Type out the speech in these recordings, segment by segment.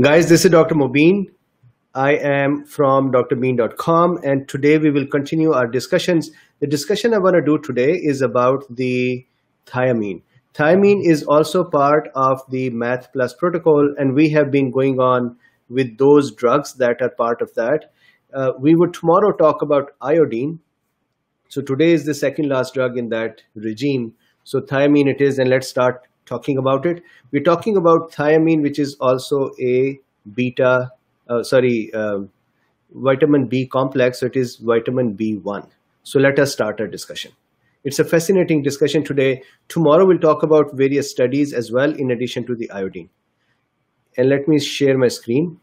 Guys, this is Dr. Mobeen. I am from drbean.com, and today we will continue our discussions. The discussion I want to do today is about the thiamine. Thiamine is also part of the Math Plus protocol, and we have been going on with those drugs that are part of that. Uh, we would tomorrow talk about iodine. So today is the second last drug in that regime. So thiamine it is, and let's start talking about it. We're talking about thiamine, which is also a beta, uh, sorry, um, vitamin B complex. So it is vitamin B1. So let us start our discussion. It's a fascinating discussion today. Tomorrow we'll talk about various studies as well in addition to the iodine. And let me share my screen.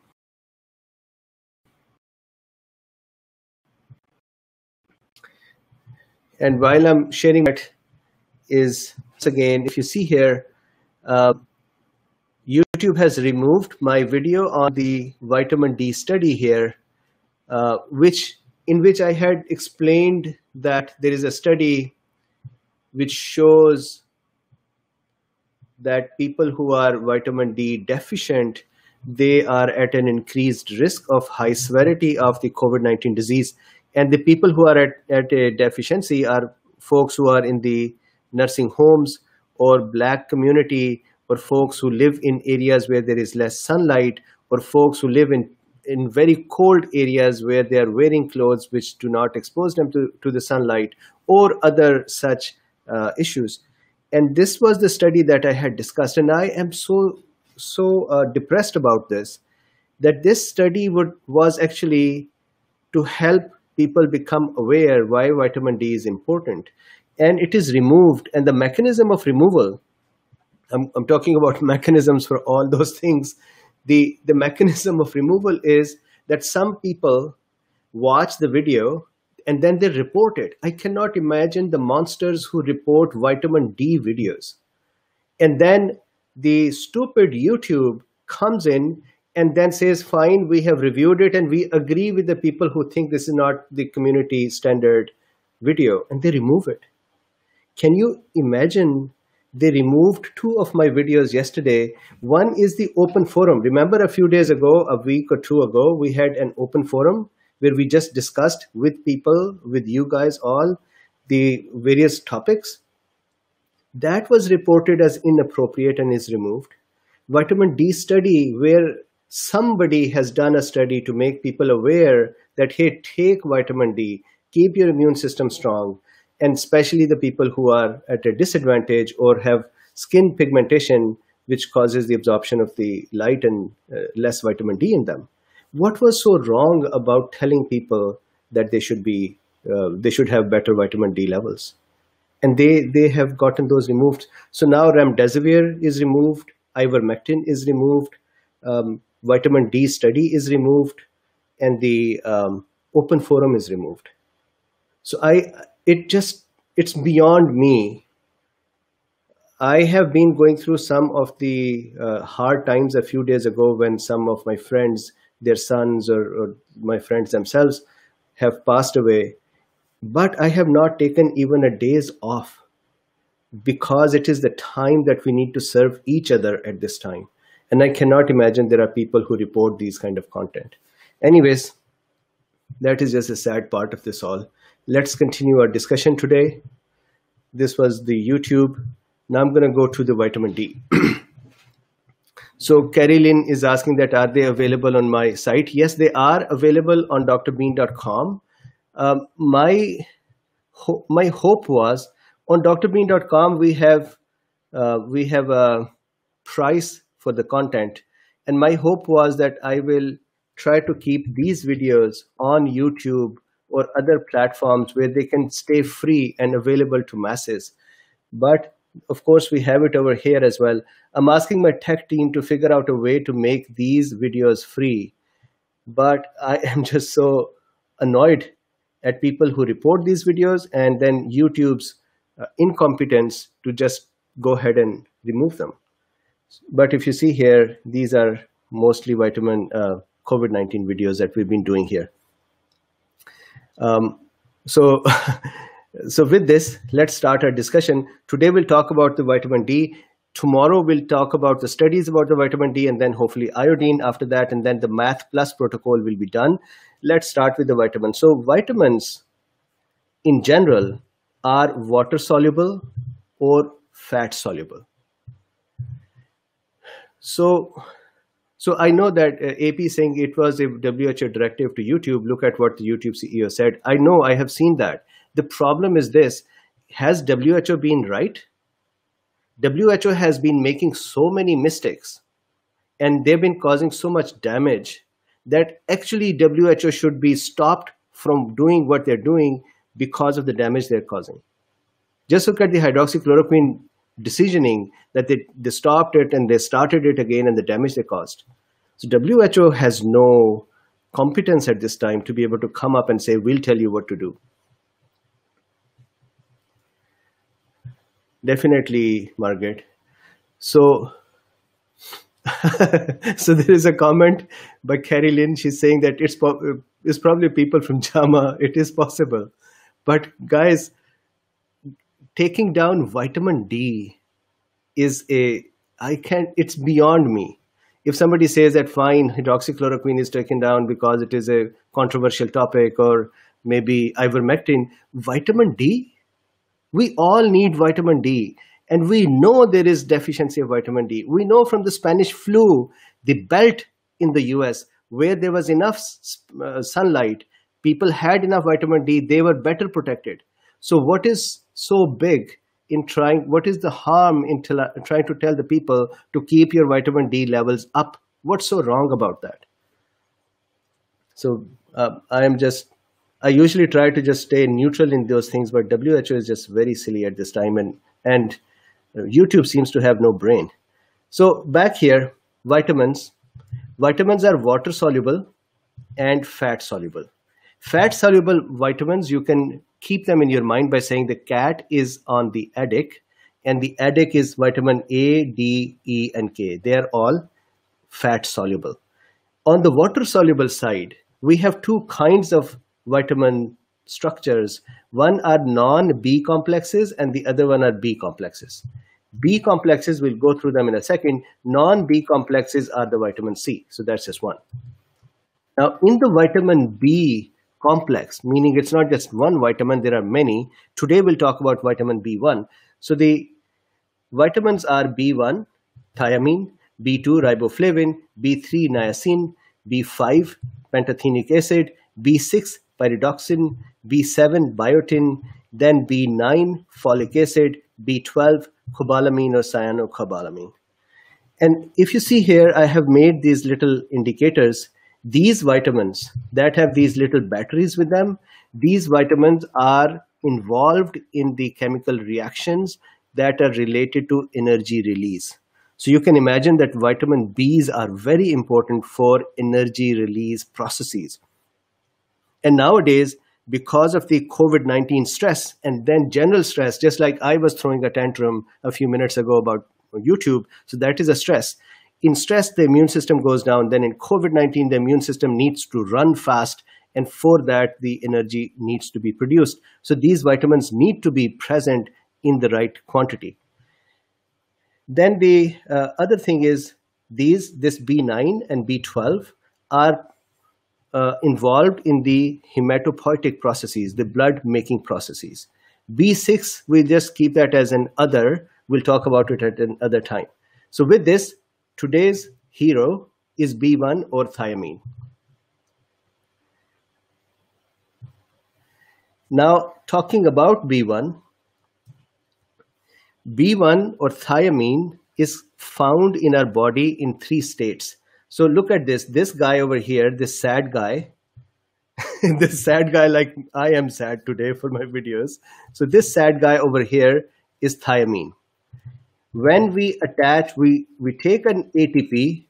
And while I'm sharing it is again, if you see here, uh, YouTube has removed my video on the vitamin D study here, uh, which in which I had explained that there is a study which shows that people who are vitamin D deficient, they are at an increased risk of high severity of the COVID-19 disease. And the people who are at, at a deficiency are folks who are in the nursing homes, or black community or folks who live in areas where there is less sunlight or folks who live in in very cold areas where they are wearing clothes which do not expose them to, to the sunlight or other such uh, issues and this was the study that i had discussed and i am so so uh, depressed about this that this study would was actually to help people become aware why vitamin d is important and it is removed and the mechanism of removal I'm, I'm talking about mechanisms for all those things the the mechanism of removal is that some people watch the video and then they report it i cannot imagine the monsters who report vitamin d videos and then the stupid youtube comes in and then says fine we have reviewed it and we agree with the people who think this is not the community standard video and they remove it can you imagine? They removed two of my videos yesterday. One is the open forum. Remember a few days ago, a week or two ago, we had an open forum where we just discussed with people, with you guys all, the various topics. That was reported as inappropriate and is removed. Vitamin D study where somebody has done a study to make people aware that, hey, take vitamin D, keep your immune system strong and especially the people who are at a disadvantage or have skin pigmentation, which causes the absorption of the light and uh, less vitamin D in them. What was so wrong about telling people that they should be uh, they should have better vitamin D levels? And they they have gotten those removed. So now remdesivir is removed, ivermectin is removed, um, vitamin D study is removed, and the um, open forum is removed. So I it just it's beyond me i have been going through some of the uh, hard times a few days ago when some of my friends their sons or, or my friends themselves have passed away but i have not taken even a day's off because it is the time that we need to serve each other at this time and i cannot imagine there are people who report these kind of content anyways that is just a sad part of this all Let's continue our discussion today. This was the YouTube. Now I'm going to go to the vitamin D. so Carrie Lynn is asking that are they available on my site? Yes, they are available on drbean.com. Um, my, ho my hope was on drbean.com we have uh, we have a price for the content and my hope was that i will try to keep these videos on youtube or other platforms where they can stay free and available to masses. But of course, we have it over here as well. I'm asking my tech team to figure out a way to make these videos free. But I am just so annoyed at people who report these videos and then YouTube's uh, incompetence to just go ahead and remove them. But if you see here, these are mostly vitamin uh, COVID-19 videos that we've been doing here. Um, so, so with this, let's start our discussion. Today we'll talk about the vitamin D. Tomorrow we'll talk about the studies about the vitamin D and then hopefully iodine after that and then the math plus protocol will be done. Let's start with the vitamins. So vitamins in general are water soluble or fat soluble. So so I know that uh, AP saying it was a WHO directive to YouTube. Look at what the YouTube CEO said. I know I have seen that. The problem is this: has WHO been right? WHO has been making so many mistakes, and they've been causing so much damage that actually WHO should be stopped from doing what they're doing because of the damage they're causing. Just look at the hydroxychloroquine decisioning that they, they stopped it and they started it again and the damage they caused. So WHO has no competence at this time to be able to come up and say, we'll tell you what to do. Definitely, Margaret. So, so there is a comment by Carrie Lynn. She's saying that it's, po it's probably people from JAMA. It is possible. But guys, taking down vitamin D is a I can't it's beyond me. If somebody says that fine, hydroxychloroquine is taken down because it is a controversial topic or maybe ivermectin, vitamin D, we all need vitamin D. And we know there is deficiency of vitamin D. We know from the Spanish flu, the belt in the US, where there was enough uh, sunlight, people had enough vitamin D, they were better protected. So what is so big in trying, what is the harm in trying to tell the people to keep your vitamin D levels up? What's so wrong about that? So uh, I am just, I usually try to just stay neutral in those things, but WHO is just very silly at this time and, and uh, YouTube seems to have no brain. So back here, vitamins. Vitamins are water soluble and fat soluble. Fat soluble vitamins, you can keep them in your mind by saying the cat is on the attic, and the attic is vitamin A, D, E, and K. They are all fat soluble. On the water soluble side, we have two kinds of vitamin structures. One are non-B complexes and the other one are B complexes. B complexes, we'll go through them in a second. Non-B complexes are the vitamin C. So that's just one. Now in the vitamin B complex, meaning it's not just one vitamin, there are many. Today we'll talk about vitamin B1. So the vitamins are B1, thiamine, B2, riboflavin, B3, niacin, B5, pantothenic acid, B6, pyridoxin, B7, biotin, then B9, folic acid, B12, cobalamin or cyanocobalamin. And if you see here, I have made these little indicators these vitamins that have these little batteries with them, these vitamins are involved in the chemical reactions that are related to energy release. So you can imagine that vitamin Bs are very important for energy release processes. And nowadays, because of the COVID-19 stress and then general stress, just like I was throwing a tantrum a few minutes ago about YouTube, so that is a stress in stress, the immune system goes down. Then in COVID 19, the immune system needs to run fast. And for that, the energy needs to be produced. So these vitamins need to be present in the right quantity. Then the uh, other thing is these, this B9 and B12 are uh, involved in the hematopoietic processes, the blood making processes. B6, we just keep that as an other. We'll talk about it at another time. So with this, Today's hero is B1 or thiamine. Now, talking about B1, B1 or thiamine is found in our body in three states. So look at this, this guy over here, this sad guy, this sad guy like I am sad today for my videos. So this sad guy over here is thiamine. When we attach, we, we take an ATP,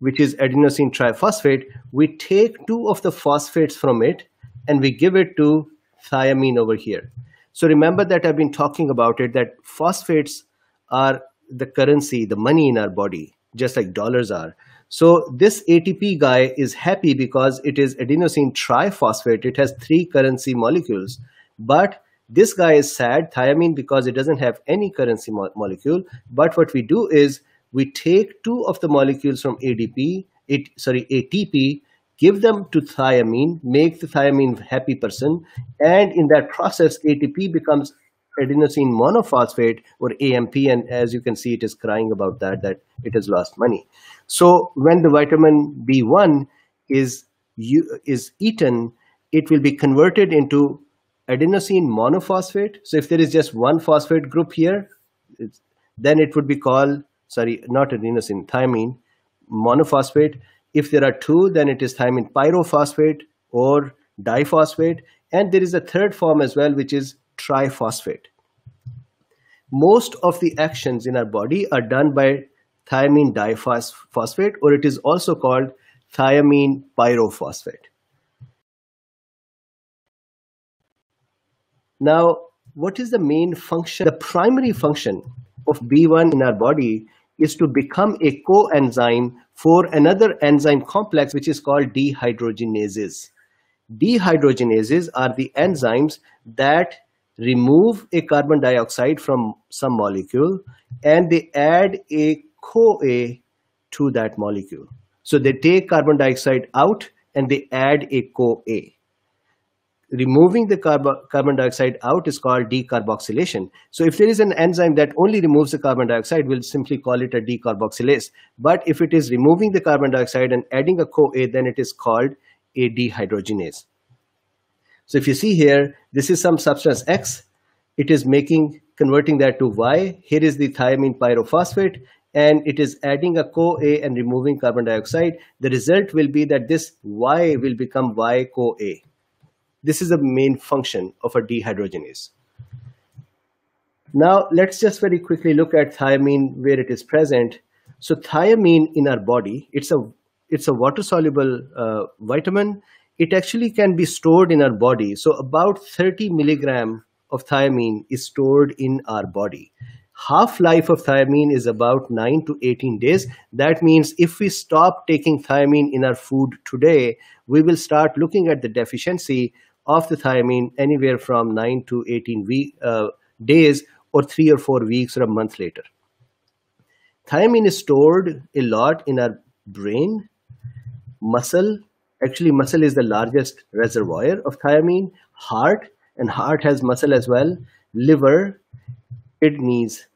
which is adenosine triphosphate, we take two of the phosphates from it and we give it to thiamine over here. So remember that I've been talking about it, that phosphates are the currency, the money in our body, just like dollars are. So this ATP guy is happy because it is adenosine triphosphate. It has three currency molecules, but this guy is sad, thiamine, because it doesn't have any currency mo molecule. But what we do is we take two of the molecules from ADP, it, sorry, ATP, give them to thiamine, make the thiamine happy person, and in that process, ATP becomes adenosine monophosphate or AMP and as you can see it is crying about that that it has lost money so when the vitamin B1 is is eaten it will be converted into adenosine monophosphate. So if there is just one phosphate group here, then it would be called, sorry, not adenosine, thymine monophosphate. If there are two, then it is thymine pyrophosphate or diphosphate. And there is a third form as well, which is triphosphate. Most of the actions in our body are done by thymine diphosphate, or it is also called thiamine pyrophosphate. Now, what is the main function? The primary function of B1 in our body is to become a coenzyme for another enzyme complex, which is called dehydrogenases. Dehydrogenases are the enzymes that remove a carbon dioxide from some molecule and they add a CoA to that molecule. So they take carbon dioxide out and they add a CoA removing the carbon dioxide out is called decarboxylation. So if there is an enzyme that only removes the carbon dioxide, we'll simply call it a decarboxylase. But if it is removing the carbon dioxide and adding a CoA, then it is called a dehydrogenase. So if you see here, this is some substance X. It is making, converting that to Y. Here is the thiamine pyrophosphate and it is adding a CoA and removing carbon dioxide. The result will be that this Y will become Y-CoA. This is the main function of a dehydrogenase. Now, let's just very quickly look at thiamine where it is present. So thiamine in our body, it's a, it's a water-soluble uh, vitamin. It actually can be stored in our body. So about 30 milligram of thiamine is stored in our body. Half-life of thiamine is about 9 to 18 days. That means if we stop taking thiamine in our food today, we will start looking at the deficiency of the thiamine anywhere from 9 to 18 week, uh, days or 3 or 4 weeks or a month later. Thiamine is stored a lot in our brain, muscle, actually muscle is the largest reservoir of thiamine, heart, and heart has muscle as well, liver, kidneys.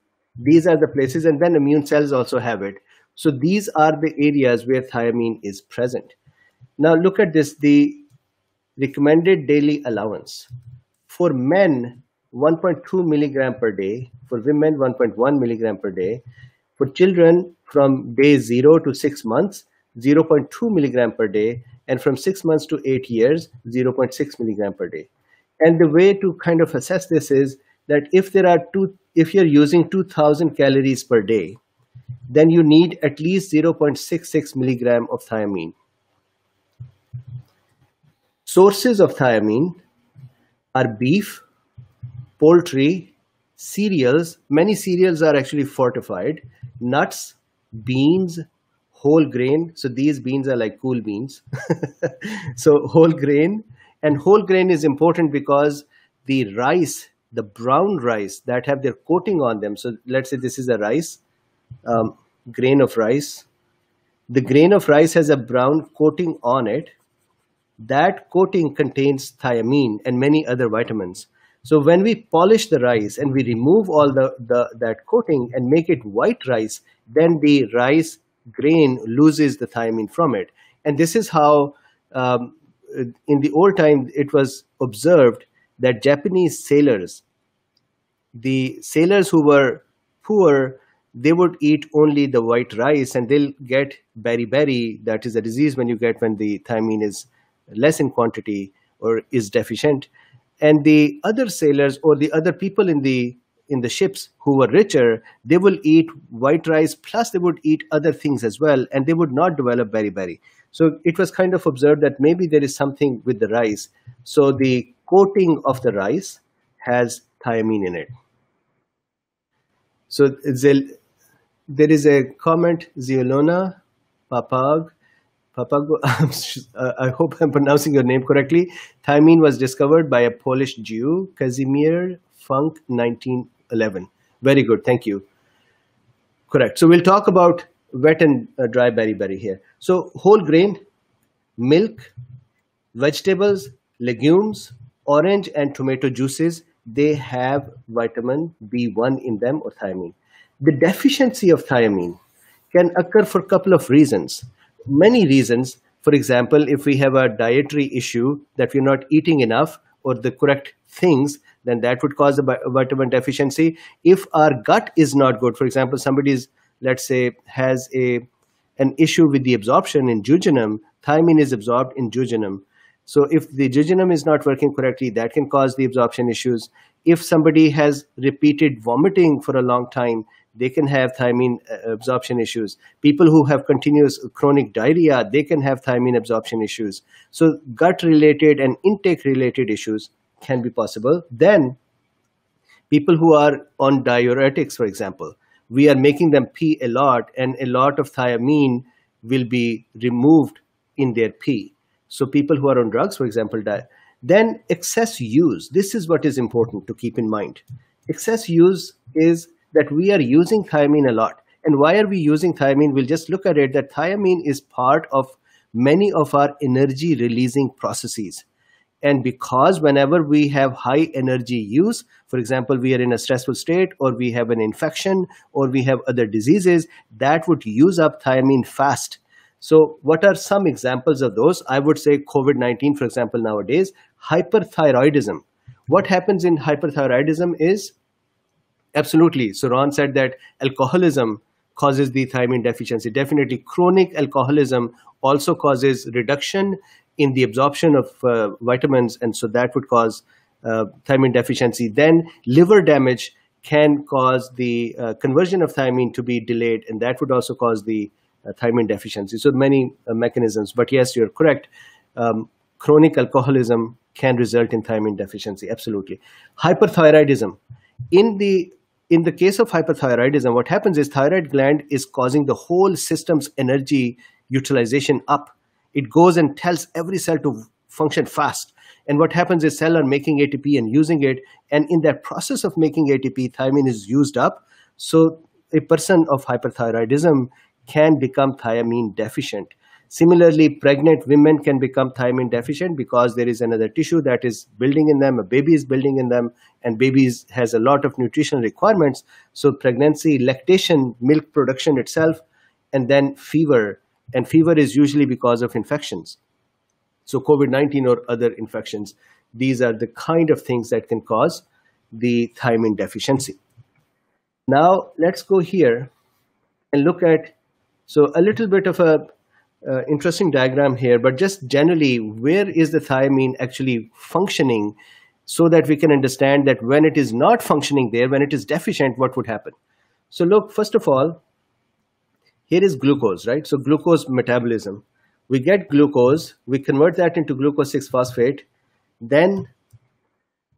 These are the places and then immune cells also have it. So these are the areas where thiamine is present. Now look at this, the recommended daily allowance. For men, 1.2 milligram per day. For women, 1.1 milligram per day. For children, from day zero to six months, 0.2 milligram per day. And from six months to eight years, 0.6 milligram per day. And the way to kind of assess this is that if there are two, if you're using 2000 calories per day, then you need at least 0.66 milligram of thiamine. Sources of thiamine are beef, poultry, cereals. Many cereals are actually fortified. Nuts, beans, whole grain. So these beans are like cool beans. so whole grain. And whole grain is important because the rice, the brown rice that have their coating on them. So let's say this is a rice, um, grain of rice. The grain of rice has a brown coating on it that coating contains thiamine and many other vitamins. So when we polish the rice and we remove all the, the that coating and make it white rice, then the rice grain loses the thiamine from it. And this is how um, in the old time it was observed that Japanese sailors, the sailors who were poor, they would eat only the white rice and they'll get beriberi, that is a disease when you get when the thiamine is less in quantity or is deficient and the other sailors or the other people in the in the ships who were richer they will eat white rice plus they would eat other things as well and they would not develop beriberi so it was kind of observed that maybe there is something with the rice so the coating of the rice has thiamine in it so there is a comment Ziolona, papag Papago, uh, I hope I'm pronouncing your name correctly. Thymine was discovered by a Polish Jew, Kazimierz Funk, 1911. Very good, thank you. Correct. So we'll talk about wet and uh, dry beriberi here. So whole grain, milk, vegetables, legumes, orange and tomato juices, they have vitamin B1 in them or thiamine. The deficiency of thiamine can occur for a couple of reasons many reasons. For example, if we have a dietary issue that we're not eating enough or the correct things, then that would cause a vitamin deficiency. If our gut is not good, for example, somebody's, let's say, has a an issue with the absorption in jejunum, thiamine is absorbed in jejunum. So if the jejunum is not working correctly, that can cause the absorption issues. If somebody has repeated vomiting for a long time, they can have thiamine uh, absorption issues. People who have continuous chronic diarrhea, they can have thiamine absorption issues. So gut-related and intake-related issues can be possible. Then people who are on diuretics, for example, we are making them pee a lot and a lot of thiamine will be removed in their pee. So people who are on drugs, for example, die. Then excess use. This is what is important to keep in mind. Excess use is that we are using thiamine a lot. And why are we using thiamine? We'll just look at it that thiamine is part of many of our energy releasing processes. And because whenever we have high energy use, for example, we are in a stressful state or we have an infection or we have other diseases, that would use up thiamine fast. So what are some examples of those? I would say COVID-19, for example, nowadays, hyperthyroidism. What happens in hyperthyroidism is Absolutely. So Ron said that alcoholism causes the thiamine deficiency. Definitely, chronic alcoholism also causes reduction in the absorption of uh, vitamins, and so that would cause uh, thiamine deficiency. Then liver damage can cause the uh, conversion of thiamine to be delayed, and that would also cause the uh, thiamine deficiency. So many uh, mechanisms. But yes, you're correct. Um, chronic alcoholism can result in thiamine deficiency. Absolutely. Hyperthyroidism. In the in the case of hyperthyroidism, what happens is thyroid gland is causing the whole system's energy utilization up. It goes and tells every cell to function fast. And what happens is cell are making ATP and using it. And in that process of making ATP, thiamine is used up. So a person of hyperthyroidism can become thiamine deficient. Similarly, pregnant women can become thymine deficient because there is another tissue that is building in them, a baby is building in them, and babies has a lot of nutritional requirements. So pregnancy, lactation, milk production itself, and then fever. And fever is usually because of infections. So COVID-19 or other infections, these are the kind of things that can cause the thymine deficiency. Now let's go here and look at, so a little bit of a uh, interesting diagram here, but just generally, where is the thiamine actually functioning so that we can understand that when it is not functioning there, when it is deficient, what would happen? So look, first of all, here is glucose, right? So glucose metabolism. We get glucose, we convert that into glucose 6-phosphate, then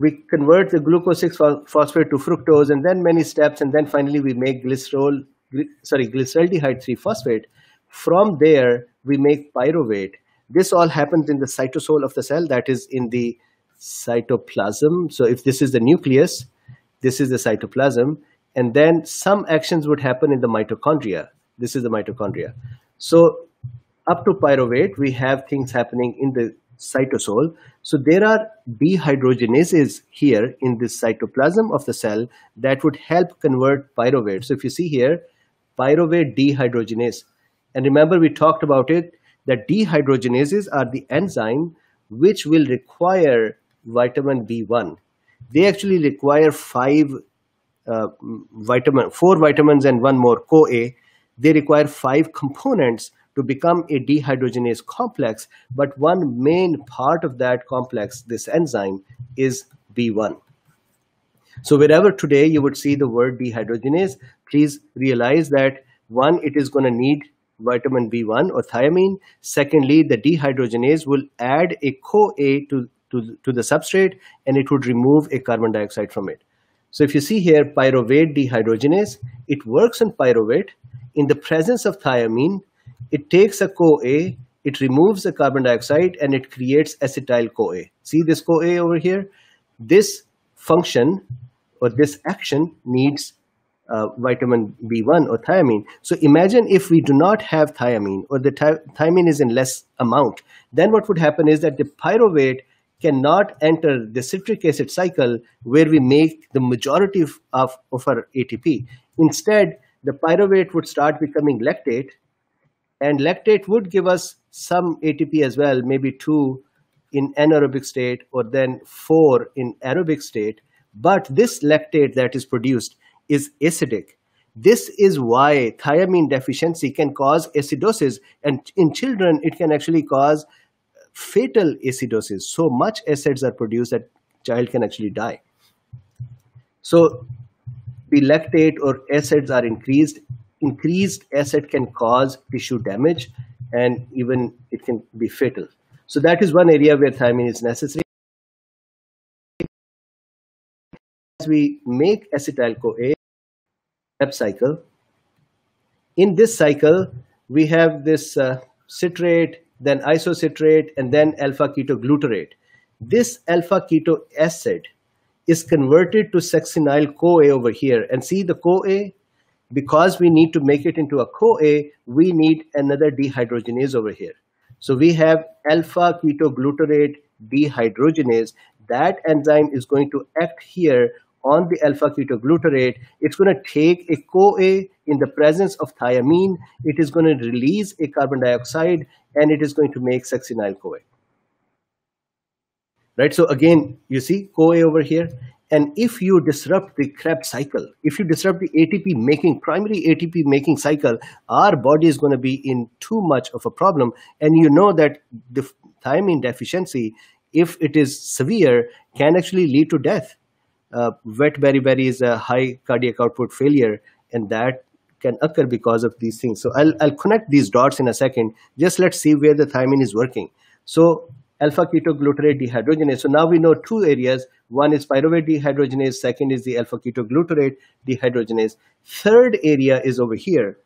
we convert the glucose 6-phosphate to fructose, and then many steps, and then finally we make glycerol, sorry, sorry, glyceraldehyde 3-phosphate, from there, we make pyruvate. This all happens in the cytosol of the cell, that is in the cytoplasm. So if this is the nucleus, this is the cytoplasm. And then some actions would happen in the mitochondria. This is the mitochondria. So up to pyruvate, we have things happening in the cytosol. So there are dehydrogenases here in this cytoplasm of the cell that would help convert pyruvate. So if you see here, pyruvate dehydrogenase, and remember, we talked about it that dehydrogenases are the enzyme which will require vitamin B1. They actually require five uh, vitamin, four vitamins and one more CoA. They require five components to become a dehydrogenase complex, but one main part of that complex, this enzyme, is B1. So wherever today you would see the word dehydrogenase, please realize that one, it is going to need vitamin B1 or thiamine. Secondly, the dehydrogenase will add a CoA to, to, to the substrate and it would remove a carbon dioxide from it. So if you see here pyruvate dehydrogenase, it works on pyruvate. In the presence of thiamine, it takes a CoA, it removes the carbon dioxide and it creates acetyl-CoA. See this CoA over here? This function or this action needs uh, vitamin B1 or thiamine. So imagine if we do not have thiamine or the thi thiamine is in less amount, then what would happen is that the pyruvate cannot enter the citric acid cycle where we make the majority of, of, of our ATP. Instead, the pyruvate would start becoming lactate and lactate would give us some ATP as well, maybe two in anaerobic state or then four in aerobic state. But this lactate that is produced is acidic. This is why thiamine deficiency can cause acidosis, and in children, it can actually cause fatal acidosis. So much acids are produced that child can actually die. So the lactate or acids are increased. Increased acid can cause tissue damage, and even it can be fatal. So that is one area where thiamine is necessary. As we make acetyl-CoA, Pep cycle. In this cycle, we have this uh, citrate, then isocitrate, and then alpha-ketoglutarate. This alpha-keto acid is converted to succinyl-CoA over here. And see the CoA? Because we need to make it into a CoA, we need another dehydrogenase over here. So we have alpha-ketoglutarate dehydrogenase. That enzyme is going to act here on the alpha ketoglutarate. It's going to take a CoA in the presence of thiamine. It is going to release a carbon dioxide and it is going to make succinyl CoA. Right, so again, you see CoA over here. And if you disrupt the Krebs cycle, if you disrupt the ATP making, primary ATP making cycle, our body is going to be in too much of a problem. And you know that the thiamine deficiency, if it is severe, can actually lead to death uh, wet beriberi is a high cardiac output failure, and that can occur because of these things. So I'll, I'll connect these dots in a second. Just let's see where the thymine is working. So alpha ketoglutarate dehydrogenase. So now we know two areas. One is pyruvate dehydrogenase. Second is the alpha ketoglutarate dehydrogenase. Third area is over here.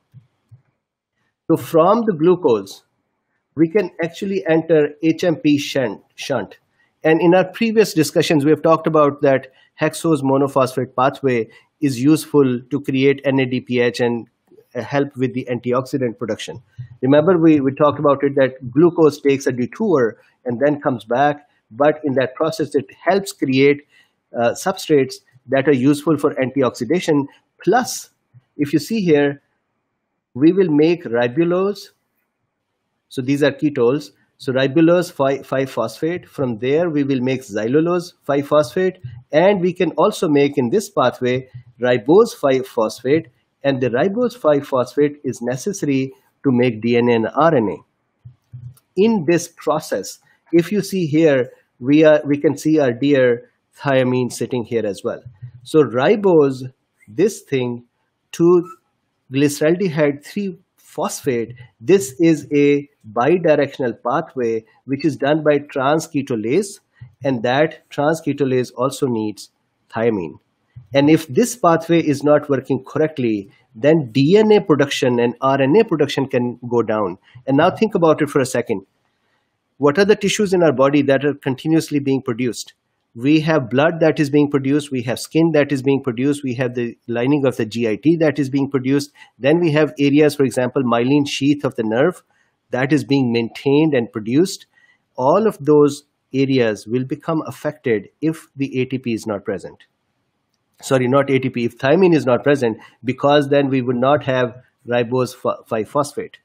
So from the glucose, we can actually enter HMP shunt. shunt. And in our previous discussions, we have talked about that hexose monophosphate pathway is useful to create NADPH and help with the antioxidant production. Remember, we, we talked about it that glucose takes a detour and then comes back, but in that process, it helps create uh, substrates that are useful for antioxidation. Plus, if you see here, we will make ribulose. So these are ketols. So ribulose 5-phosphate, from there we will make xylulose 5-phosphate and we can also make in this pathway ribose 5-phosphate and the ribose 5-phosphate is necessary to make DNA and RNA. In this process, if you see here, we, are, we can see our dear thiamine sitting here as well. So ribose, this thing, to glyceraldehyde 3 phosphate, this is a bidirectional pathway which is done by transketolase and that transketolase also needs thiamine. And if this pathway is not working correctly, then DNA production and RNA production can go down. And now think about it for a second. What are the tissues in our body that are continuously being produced? we have blood that is being produced, we have skin that is being produced, we have the lining of the GIT that is being produced. Then we have areas, for example, myelin sheath of the nerve that is being maintained and produced. All of those areas will become affected if the ATP is not present. Sorry, not ATP, if thymine is not present, because then we would not have ribose 5 phosphate.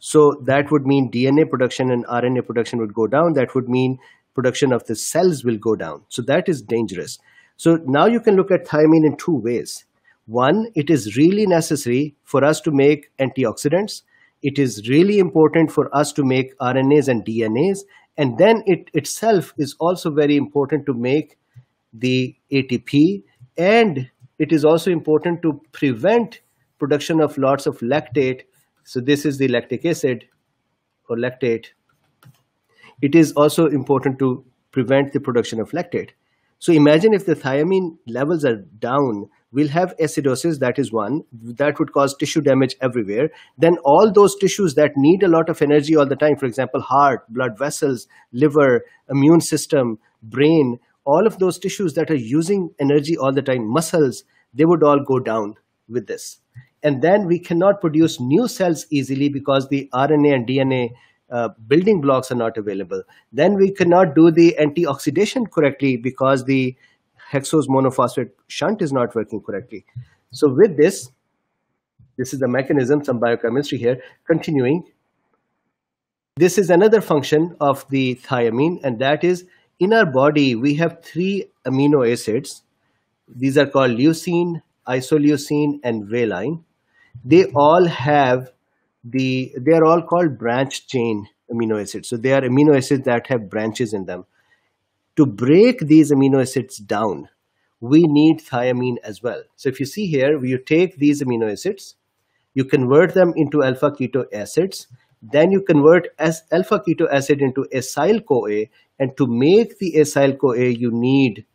So that would mean DNA production and RNA production would go down. That would mean production of the cells will go down. So that is dangerous. So now you can look at thiamine in two ways. One, it is really necessary for us to make antioxidants. It is really important for us to make RNAs and DNAs. And then it itself is also very important to make the ATP. And it is also important to prevent production of lots of lactate. So this is the lactic acid or lactate it is also important to prevent the production of lactate. So imagine if the thiamine levels are down, we'll have acidosis, that is one, that would cause tissue damage everywhere. Then all those tissues that need a lot of energy all the time, for example, heart, blood vessels, liver, immune system, brain, all of those tissues that are using energy all the time, muscles, they would all go down with this. And then we cannot produce new cells easily because the RNA and DNA uh, building blocks are not available. Then we cannot do the antioxidation correctly because the hexose monophosphate shunt is not working correctly. So with this, this is the mechanism, some biochemistry here, continuing. This is another function of the thiamine, and that is in our body, we have three amino acids. These are called leucine, isoleucine, and valine. They all have the they are all called branch chain amino acids. So they are amino acids that have branches in them. To break these amino acids down, we need thiamine as well. So if you see here, you take these amino acids, you convert them into alpha keto acids, then you convert as alpha keto acid into acyl CoA, and to make the acyl CoA, you need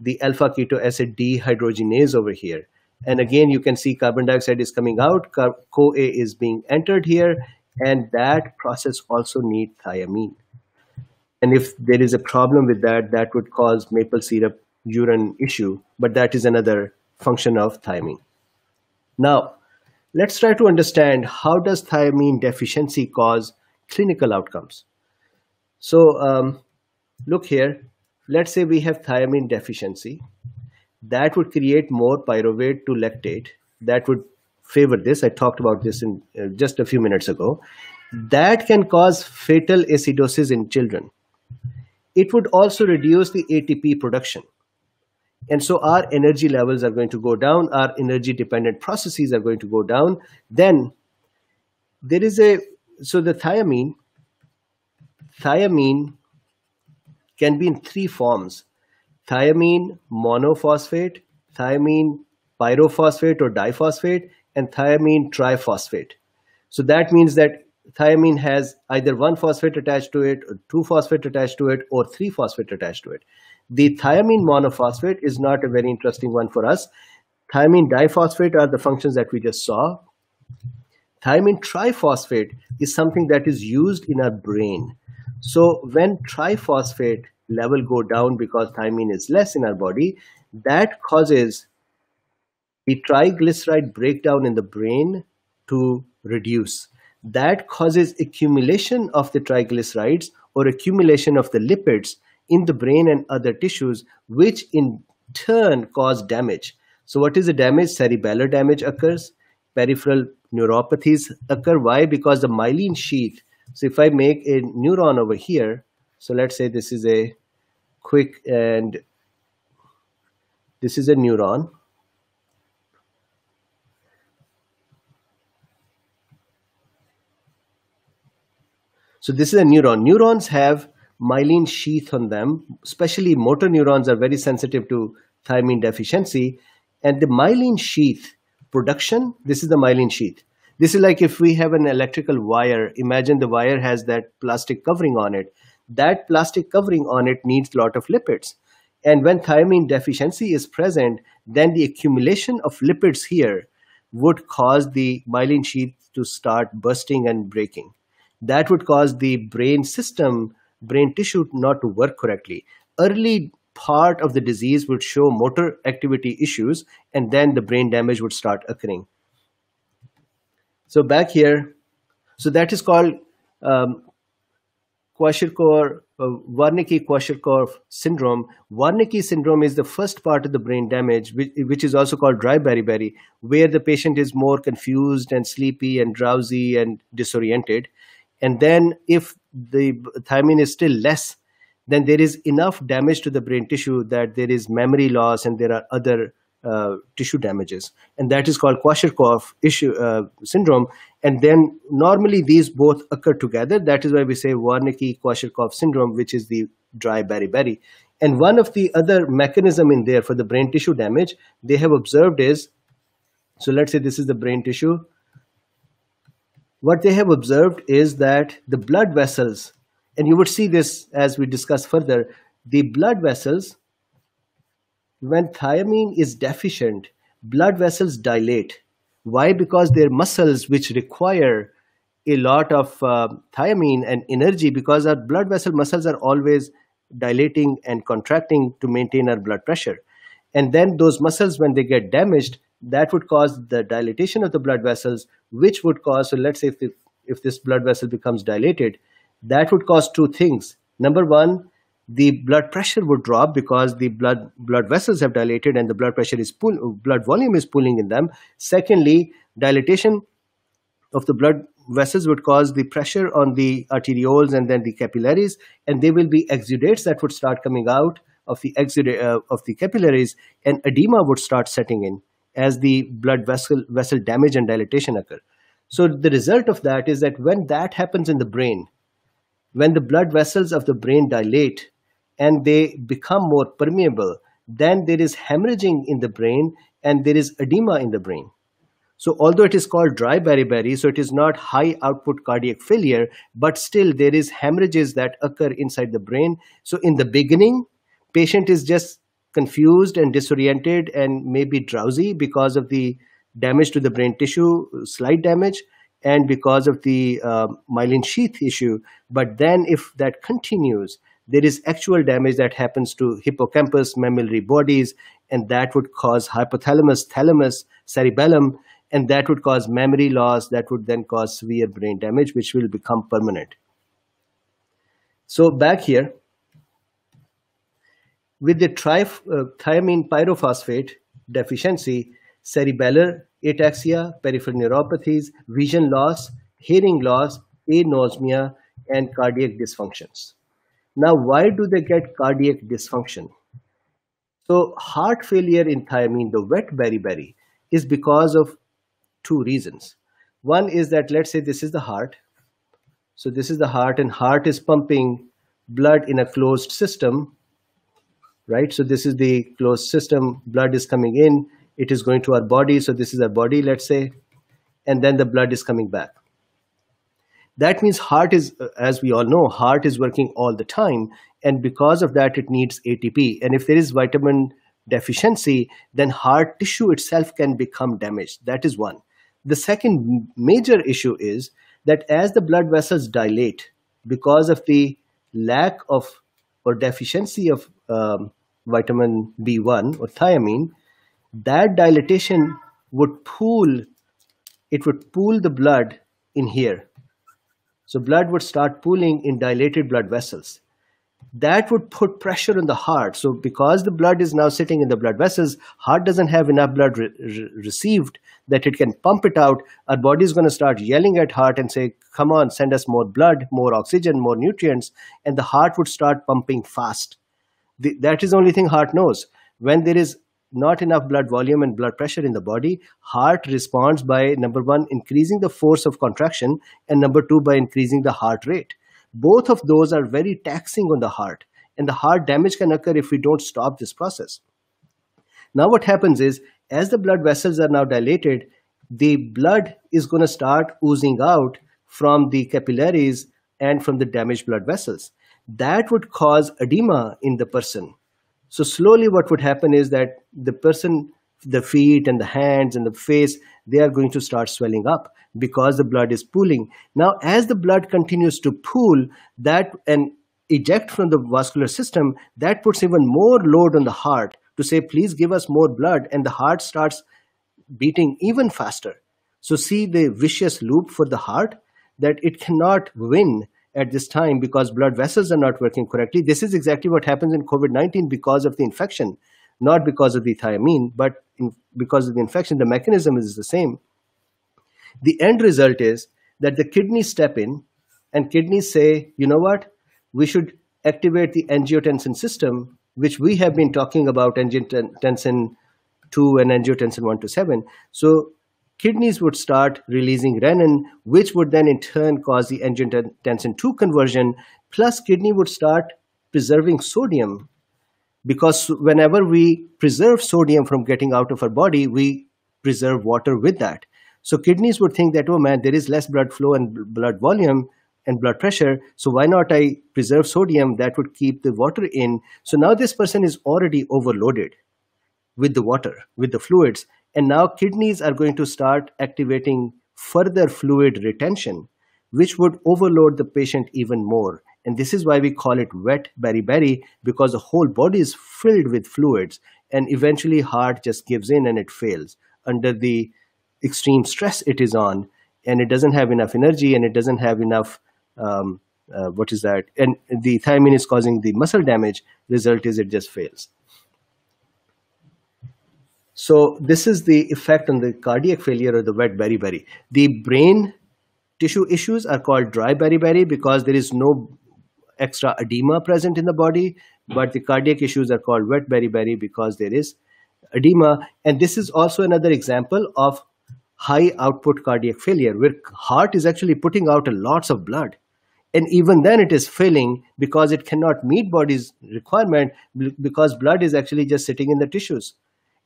the alpha keto acid dehydrogenase over here. And again, you can see carbon dioxide is coming out, CoA is being entered here, and that process also needs thiamine. And if there is a problem with that, that would cause maple syrup urine issue, but that is another function of thiamine. Now, let's try to understand how does thiamine deficiency cause clinical outcomes. So um, look here, let's say we have thiamine deficiency that would create more pyruvate to lactate that would favor this i talked about this in uh, just a few minutes ago that can cause fatal acidosis in children it would also reduce the atp production and so our energy levels are going to go down our energy dependent processes are going to go down then there is a so the thiamine thiamine can be in three forms thiamine monophosphate, thiamine pyrophosphate or diphosphate, and thiamine triphosphate. So that means that thiamine has either one phosphate attached to it, or two phosphate attached to it, or three phosphate attached to it. The thiamine monophosphate is not a very interesting one for us. Thiamine diphosphate are the functions that we just saw. Thiamine triphosphate is something that is used in our brain. So when triphosphate level go down because thymine is less in our body, that causes the triglyceride breakdown in the brain to reduce. That causes accumulation of the triglycerides or accumulation of the lipids in the brain and other tissues, which in turn cause damage. So what is the damage? Cerebellar damage occurs, peripheral neuropathies occur. Why? Because the myelin sheath. So if I make a neuron over here, so let's say this is a quick and this is a neuron so this is a neuron neurons have myelin sheath on them especially motor neurons are very sensitive to thymine deficiency and the myelin sheath production this is the myelin sheath this is like if we have an electrical wire imagine the wire has that plastic covering on it that plastic covering on it needs lot of lipids. And when thiamine deficiency is present, then the accumulation of lipids here would cause the myelin sheath to start bursting and breaking. That would cause the brain system, brain tissue not to work correctly. Early part of the disease would show motor activity issues and then the brain damage would start occurring. So back here, so that is called um, Kwashiorkor, uh, Wernicke-Kwashiorkor syndrome. Wernicke syndrome is the first part of the brain damage, which, which is also called dry beriberi, where the patient is more confused and sleepy and drowsy and disoriented. And then if the thymine is still less, then there is enough damage to the brain tissue that there is memory loss and there are other uh, tissue damages, and that is called Kwashiorkor issue uh, syndrome. And then normally these both occur together. That is why we say Wernicke Kwashiorkor syndrome, which is the dry beriberi. And one of the other mechanism in there for the brain tissue damage they have observed is, so let's say this is the brain tissue. What they have observed is that the blood vessels, and you would see this as we discuss further, the blood vessels when thiamine is deficient, blood vessels dilate. Why? Because their muscles, which require a lot of uh, thiamine and energy, because our blood vessel muscles are always dilating and contracting to maintain our blood pressure. And then those muscles, when they get damaged, that would cause the dilatation of the blood vessels, which would cause, so let's say if, if, if this blood vessel becomes dilated, that would cause two things. Number one, the blood pressure would drop because the blood blood vessels have dilated and the blood pressure is pull blood volume is pooling in them secondly dilatation of the blood vessels would cause the pressure on the arterioles and then the capillaries and there will be exudates that would start coming out of the exudate uh, of the capillaries and edema would start setting in as the blood vessel vessel damage and dilatation occur so the result of that is that when that happens in the brain when the blood vessels of the brain dilate and they become more permeable, then there is hemorrhaging in the brain and there is edema in the brain. So although it is called dry beriberi, so it is not high output cardiac failure, but still there is hemorrhages that occur inside the brain. So in the beginning, patient is just confused and disoriented and maybe drowsy because of the damage to the brain tissue, slight damage, and because of the uh, myelin sheath issue. But then if that continues, there is actual damage that happens to hippocampus, mammillary bodies, and that would cause hypothalamus, thalamus, cerebellum, and that would cause memory loss, that would then cause severe brain damage, which will become permanent. So back here, with the uh, thiamine pyrophosphate deficiency, cerebellar ataxia, peripheral neuropathies, vision loss, hearing loss, anosmia, and cardiac dysfunctions. Now, why do they get cardiac dysfunction? So heart failure in thiamine, the wet beriberi, is because of two reasons. One is that let's say this is the heart. So this is the heart and heart is pumping blood in a closed system, right? So this is the closed system, blood is coming in, it is going to our body. So this is our body, let's say, and then the blood is coming back that means heart is as we all know heart is working all the time and because of that it needs atp and if there is vitamin deficiency then heart tissue itself can become damaged that is one the second major issue is that as the blood vessels dilate because of the lack of or deficiency of um, vitamin b1 or thiamine that dilatation would pool it would pool the blood in here so blood would start pooling in dilated blood vessels. That would put pressure on the heart. So because the blood is now sitting in the blood vessels, heart doesn't have enough blood re re received that it can pump it out. Our body is going to start yelling at heart and say, come on, send us more blood, more oxygen, more nutrients. And the heart would start pumping fast. The, that is the only thing heart knows. When there is not enough blood volume and blood pressure in the body, heart responds by number one, increasing the force of contraction, and number two, by increasing the heart rate. Both of those are very taxing on the heart, and the heart damage can occur if we don't stop this process. Now, what happens is as the blood vessels are now dilated, the blood is going to start oozing out from the capillaries and from the damaged blood vessels. That would cause edema in the person so slowly what would happen is that the person, the feet and the hands and the face, they are going to start swelling up because the blood is pooling. Now, as the blood continues to pool, that and eject from the vascular system, that puts even more load on the heart to say, please give us more blood. And the heart starts beating even faster. So see the vicious loop for the heart that it cannot win at this time because blood vessels are not working correctly. This is exactly what happens in COVID 19 because of the infection, not because of the thiamine, but in, because of the infection. The mechanism is the same. The end result is that the kidneys step in and kidneys say, you know what, we should activate the angiotensin system, which we have been talking about angiotensin 2 and angiotensin 1 to 7. So kidneys would start releasing renin, which would then in turn cause the angiotensin 2 conversion, plus kidney would start preserving sodium. Because whenever we preserve sodium from getting out of our body, we preserve water with that. So kidneys would think that, oh man, there is less blood flow and blood volume and blood pressure. So why not I preserve sodium that would keep the water in? So now this person is already overloaded with the water, with the fluids, and now kidneys are going to start activating further fluid retention, which would overload the patient even more. And this is why we call it wet beriberi because the whole body is filled with fluids and eventually heart just gives in and it fails under the extreme stress it is on and it doesn't have enough energy and it doesn't have enough um, uh, what is that and the thiamine is causing the muscle damage result is it just fails so this is the effect on the cardiac failure or the wet beriberi. The brain tissue issues are called dry beriberi because there is no extra edema present in the body, but the cardiac issues are called wet beriberi because there is edema. And this is also another example of high output cardiac failure where heart is actually putting out lots of blood and even then it is failing because it cannot meet body's requirement because blood is actually just sitting in the tissues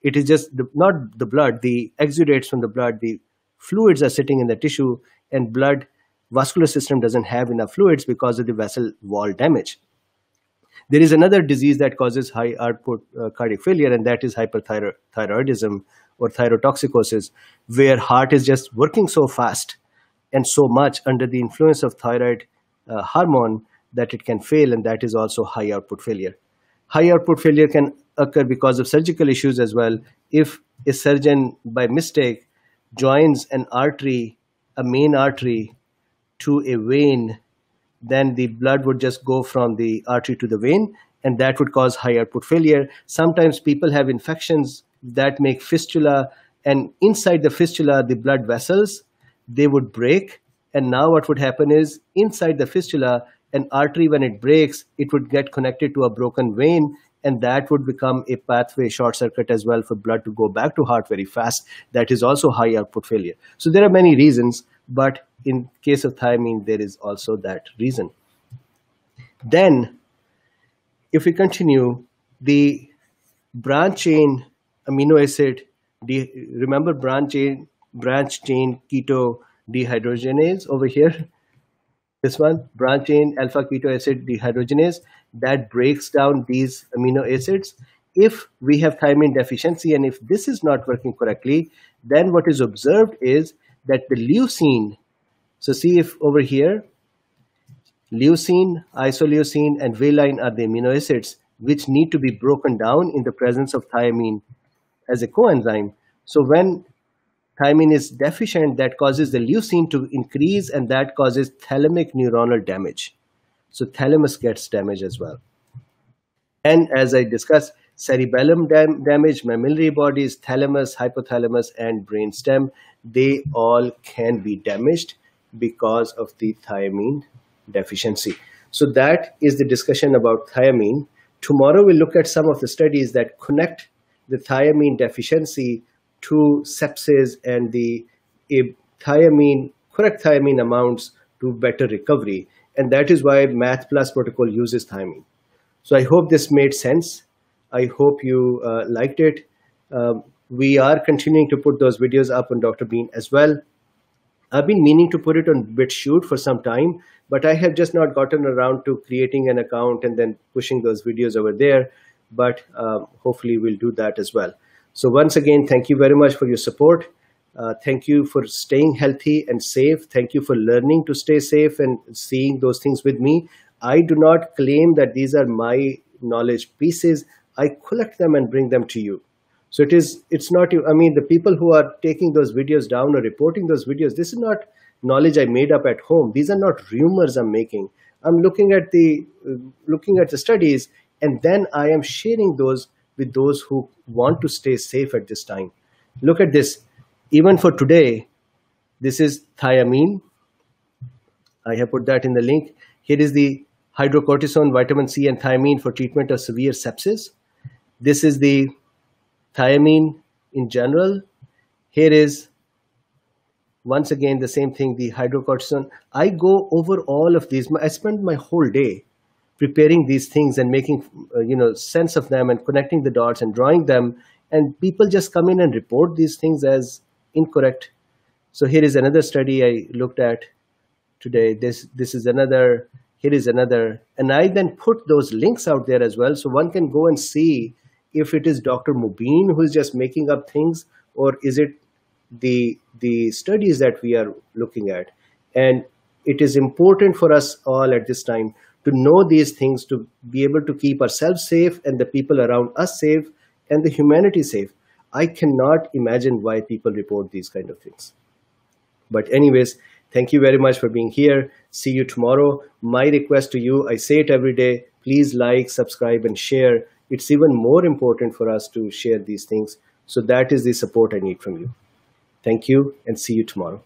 it is just the, not the blood, the exudates from the blood, the fluids are sitting in the tissue, and blood vascular system doesn't have enough fluids because of the vessel wall damage. There is another disease that causes high output uh, cardiac failure, and that is hyperthyroidism or thyrotoxicosis, where heart is just working so fast and so much under the influence of thyroid uh, hormone that it can fail, and that is also high output failure. High output failure can occur because of surgical issues as well. If a surgeon by mistake joins an artery, a main artery, to a vein, then the blood would just go from the artery to the vein and that would cause high output failure. Sometimes people have infections that make fistula and inside the fistula, the blood vessels, they would break. And now what would happen is inside the fistula, an artery when it breaks it would get connected to a broken vein and that would become a pathway short circuit as well for blood to go back to heart very fast that is also high output failure so there are many reasons but in case of thiamine there is also that reason then if we continue the branch chain amino acid remember branch chain branch chain keto dehydrogenase over here this one branch chain alpha keto acid dehydrogenase that breaks down these amino acids if we have thymine deficiency and if this is not working correctly then what is observed is that the leucine so see if over here leucine isoleucine and valine are the amino acids which need to be broken down in the presence of thiamine as a coenzyme so when Thymine is deficient that causes the leucine to increase and that causes thalamic neuronal damage. So thalamus gets damaged as well. And as I discussed, cerebellum dam damage, mammillary bodies, thalamus, hypothalamus, and brain stem they all can be damaged because of the thiamine deficiency. So that is the discussion about thiamine. Tomorrow we'll look at some of the studies that connect the thiamine deficiency to sepsis and the thiamine, correct thiamine amounts to better recovery. And that is why Math Plus protocol uses thiamine. So I hope this made sense. I hope you uh, liked it. Um, we are continuing to put those videos up on Dr. Bean as well. I've been meaning to put it on BitChute for some time, but I have just not gotten around to creating an account and then pushing those videos over there. But um, hopefully we'll do that as well. So once again, thank you very much for your support. Uh, thank you for staying healthy and safe. Thank you for learning to stay safe and seeing those things with me. I do not claim that these are my knowledge pieces. I collect them and bring them to you. So it is, it's not, you. I mean, the people who are taking those videos down or reporting those videos, this is not knowledge I made up at home. These are not rumors I'm making. I'm looking at the, looking at the studies and then I am sharing those with those who want to stay safe at this time. Look at this. Even for today, this is thiamine. I have put that in the link. Here is the hydrocortisone, vitamin C, and thiamine for treatment of severe sepsis. This is the thiamine in general. Here is, once again, the same thing, the hydrocortisone. I go over all of these. I spend my whole day preparing these things and making uh, you know sense of them and connecting the dots and drawing them and people just come in and report these things as incorrect so here is another study i looked at today this this is another here is another and i then put those links out there as well so one can go and see if it is dr mubin who is just making up things or is it the the studies that we are looking at and it is important for us all at this time to know these things, to be able to keep ourselves safe and the people around us safe and the humanity safe. I cannot imagine why people report these kind of things. But anyways, thank you very much for being here. See you tomorrow. My request to you, I say it every day, please like, subscribe and share. It's even more important for us to share these things. So that is the support I need from you. Thank you and see you tomorrow.